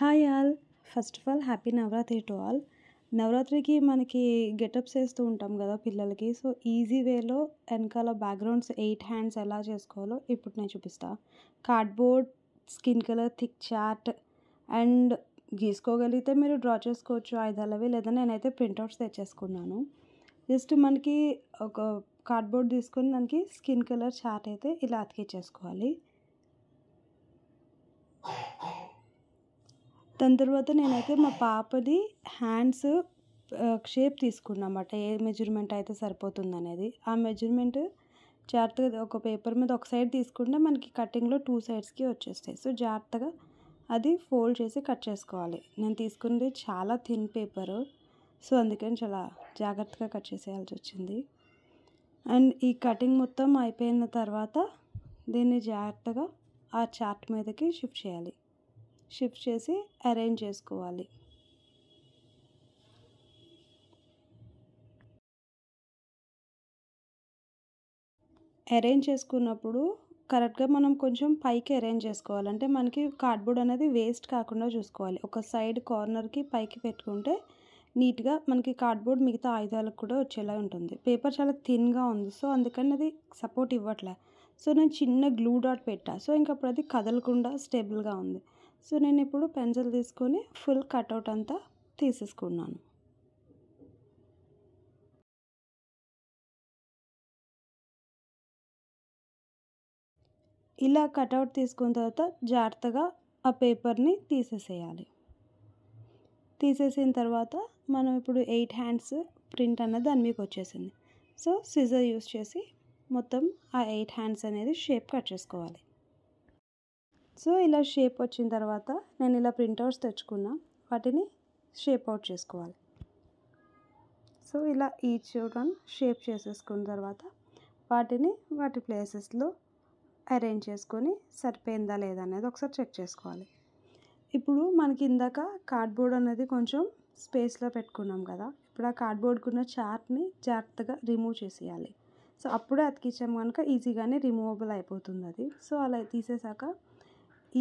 hi all first of all happy Navratri to all నవరాత్రికి మనకి getups వేస్తూ ఉంటాం కదా పిల్లలకి సో ఈజీ వేలో వెనకాల బ్యాక్గ్రౌండ్స్ ఎయిట్ హ్యాండ్స్ ఎలా చేసుకోవాలో ఇప్పుడు నేను చూపిస్తా cardboard skin colour thick chart and గీసుకోగలిగితే మీరు డ్రా చేసుకోవచ్చు ఐదలవి లేదా నేనైతే ప్రింట్అవుట్స్ తెచ్చేసుకున్నాను జస్ట్ మనకి ఒక కార్డ్బోర్డ్ తీసుకొని దానికి స్కిన్ కలర్ చాట్ అయితే ఇలా అతికేసుకోవాలి దాని తర్వాత నేనైతే మా పాపది హ్యాండ్స్ షేప్ తీసుకున్నా అనమాట ఏ మెజర్మెంట్ అయితే సరిపోతుంది అనేది ఆ మెజర్మెంట్ జాగ్రత్తగా ఒక పేపర్ మీద ఒక సైడ్ తీసుకుంటే మనకి కటింగ్లో టూ సైడ్స్కి వచ్చేస్తాయి సో జాగ్రత్తగా అది ఫోల్డ్ చేసి కట్ చేసుకోవాలి నేను తీసుకున్నది చాలా థిన్ పేపరు సో అందుకని చాలా జాగ్రత్తగా కట్ చేసేయాల్సి వచ్చింది అండ్ ఈ కటింగ్ మొత్తం అయిపోయిన తర్వాత దీన్ని జాగ్రత్తగా ఆ చార్ట్ మీదకి షిఫ్ట్ చేయాలి షిఫ్ట్ చేసి అరేంజ్ చేసుకోవాలి అరేంజ్ చేసుకున్నప్పుడు కరెక్ట్గా మనం కొంచెం పైకి అరేంజ్ చేసుకోవాలి అంటే మనకి కార్డ్బోర్డ్ అనేది వేస్ట్ కాకుండా చూసుకోవాలి ఒక సైడ్ కార్నర్కి పైకి పెట్టుకుంటే నీట్గా మనకి కార్డ్బోర్డ్ మిగతా ఆయుధాలకు కూడా వచ్చేలా ఉంటుంది పేపర్ చాలా థిన్గా ఉంది సో అందుకని అది సపోర్ట్ ఇవ్వట్లే సో నేను చిన్న గ్లూ డాట్ పెట్టా సో ఇంకప్పుడు అది కదలకుండా స్టేబుల్గా ఉంది సో నేను ఇప్పుడు పెన్సిల్ తీసుకొని ఫుల్ కట్అవుట్ అంతా తీసేసుకున్నాను ఇలా కట్అవుట్ తీసుకున్న తర్వాత జాగ్రత్తగా ఆ పేపర్ని తీసేసేయాలి తీసేసిన తర్వాత మనం ఇప్పుడు ఎయిట్ హ్యాండ్స్ ప్రింట్ అన్నది దాని మీకు వచ్చేసింది సో సిజర్ యూస్ చేసి మొత్తం ఆ ఎయిట్ హ్యాండ్స్ అనేది షేప్ కట్ చేసుకోవాలి సో ఇలా షేప్ వచ్చిన తర్వాత నేను ఇలా ప్రింట్అవుట్స్ తెచ్చుకున్నా వాటిని షేప్ అవుట్ చేసుకోవాలి సో ఇలా ఈచ్ వన్ షేప్ చేసేసుకున్న తర్వాత వాటిని వాటి ప్లేసెస్లో అరేంజ్ చేసుకొని సరిపోయిందా లేదా అనేది ఒకసారి చెక్ చేసుకోవాలి ఇప్పుడు మనకి ఇందాక కార్డ్బోర్డ్ అనేది కొంచెం స్పేస్లో పెట్టుకున్నాం కదా ఇప్పుడు ఆ ఉన్న చార్ట్ని జాగ్రత్తగా రిమూవ్ చేసేయాలి సో అప్పుడే అతికిచ్చాం కనుక ఈజీగానే రిమూవబుల్ అయిపోతుంది అది సో అలా తీసేసాక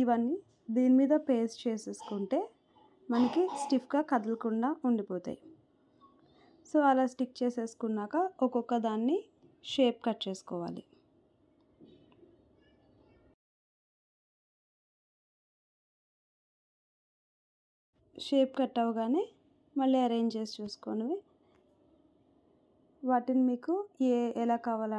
ఇవన్నీ దీని మీద పేస్ట్ చేసేసుకుంటే మనకి స్టిఫ్గా కదలకుండా ఉండిపోతాయి సో అలా స్టిక్ చేసేసుకున్నాక ఒక్కొక్క దాన్ని షేప్ కట్ చేసుకోవాలి షేప్ కట్ అవగానే మళ్ళీ అరేంజ్ చేసి చూసుకొని వాటిని మీకు ఏ ఎలా కావాలంటే